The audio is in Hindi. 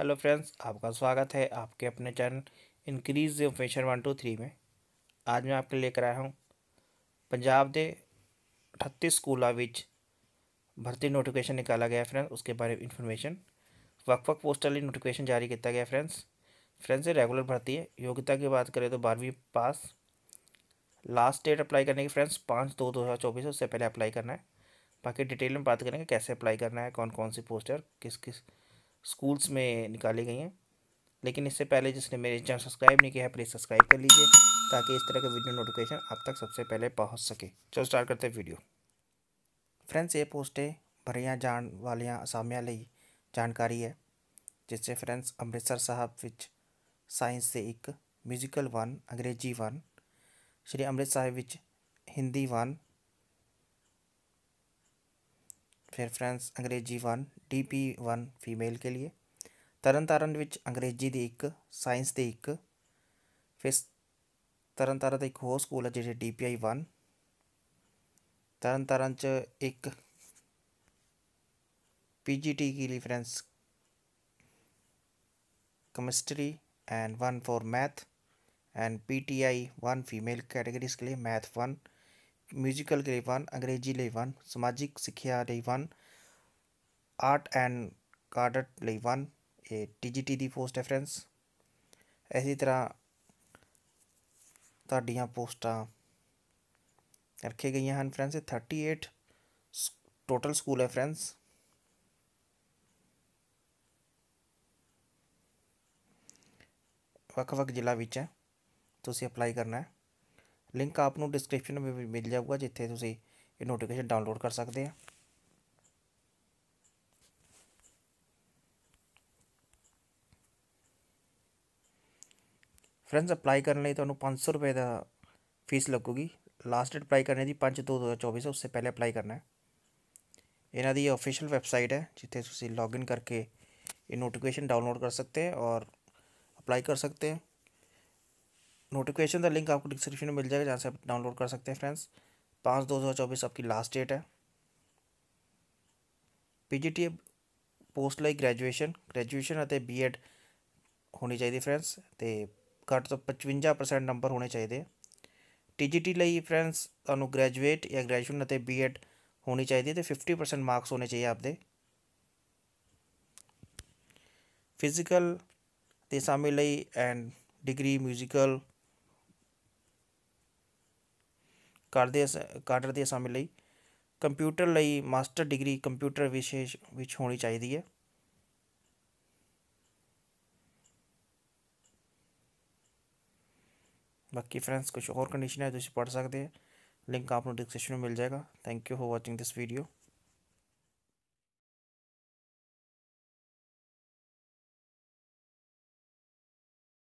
हेलो फ्रेंड्स आपका स्वागत है आपके अपने channel increase the one two three में आज मैं आपके लेकर आया हूँ पंजाब के अठत्ती स्कूलों भर्ती नोटिफिकेशन निकाला गया फ्रेंड्स उसके बारे में ਵਿੱਚ वक् वक् पोस्टल लिए नोटिफिकेशन जारी किया गया फ्रेंड्स फ्रेंड्स ये रेगुलर भर्ती है योग्यता की बात करें तो बारहवीं पास लास्ट डेट अप्लाई करने की फ्रेंड्स पाँच दो दो हज़ार चौबीस उससे पहले अप्लाई करना है बाकी डिटेल में बात करेंगे कैसे अप्लाई करना है कौन कौन सी पोस्ट है और किस किस स्कूल्स में निकाली गई हैं लेकिन इससे पहले जिसने मेरे चैनल सब्सक्राइब नहीं किया है प्लीज़ सब्सक्राइब कर लीजिए ताकि इस तरह का वीडियो नोटिफिकेशन आप तक सबसे पहले पहुंच सके चलो स्टार्ट करते हैं वीडियो फ्रेंड्स ये पोस्टें भरिया जान वालियाँ असामिया जानकारी है जिससे फ्रेंड्स अमृतसर साहब विच साइंस से एक म्यूजिकल वन अंग्रेजी वन श्री 1 साहब विच हिंदी वन फिर फ्रेंड्स अंग्रेजी one D P one female के लिए तरन तारण अंग्रेजी की एक सैंस की एक फिर तरन तारण एक होर स्कूल है जैसे D P I one Tarn Taran च एक पी जी टी की लिए chemistry and one for math and P T I one female categories के लिए मैथ वन म्यूजिकल वन अंग्रेजी लेवान सामाजिक शिक्षा वन आर्ट एंड कार्डट लेवान ये टी जी टी दोस्ट रेफरेंस इसी तरह ताड़िया पोस्टा रखी गई हैं friends thirty eight total school है फ्रेंड्स वक् वक् जिला है तो अप्लाई करना है लिंक आपको डिस्क्रिप्शन में मिल जाऊगा जिथे ਜਿੱਥੇ ये नोटिफिकेशन डाउनलोड कर सकते हैं फ्रेंड्स अप्लाई करने लिए तो पाँच सौ रुपये का फीस लगेगी लास्ट डेट अप्लाई करने की पंज दो दो हज़ार चौबीस है उससे पहले अप्लाई करना है इन्हों की ऑफिशियल वैबसाइट है जिथे तुम लॉगिन करके ये नोटिफिकेशन डाउनलोड कर सकते हैं और अप्लाई कर सकते हैं नोटिफिकेशन का लिंक आपको डिस्क्रिप्शन में मिल जाएगा जहाँ से आप डाउनलोड कर सकते हैं फ्रेंड्स पाँच दो हज़ार चौबीस आपकी लास्ट डेट है P G T post like graduation graduation B Ed होनी चाहिए फ्रेंड्स तो घट तो पचवंजा प्रसेंट नंबर होने चाहिए टी जी टी फ्रेंड्स तुम ग्रैजुएट या ग्रैजुएशन बी एड होनी चाहिए तो फिफ्टी परसेंट मार्क्स होने चाहिए आपके फिजिकल शामिल एंड डिग्री म्यूजिकल ਕਾਰਦੇ ਕਾਡਰ ਦੀ ਅਸਾਮੀ ਲਈ ਕੰਪਿਊਟਰ ਲਈ ਮਾਸਟਰ ਡਿਗਰੀ ਕੰਪਿਊਟਰ ਵਿਸ਼ੇਸ਼ ਵਿੱਚ ਹੋਣੀ ਚਾਹੀਦੀ ਹੈ बाकी फ्रेंड्स कुछ और कंडीशन है जो पढ़ सकते हैं लिंक आपको डिस्क्रिप्शन में मिल जाएगा thank you for watching this video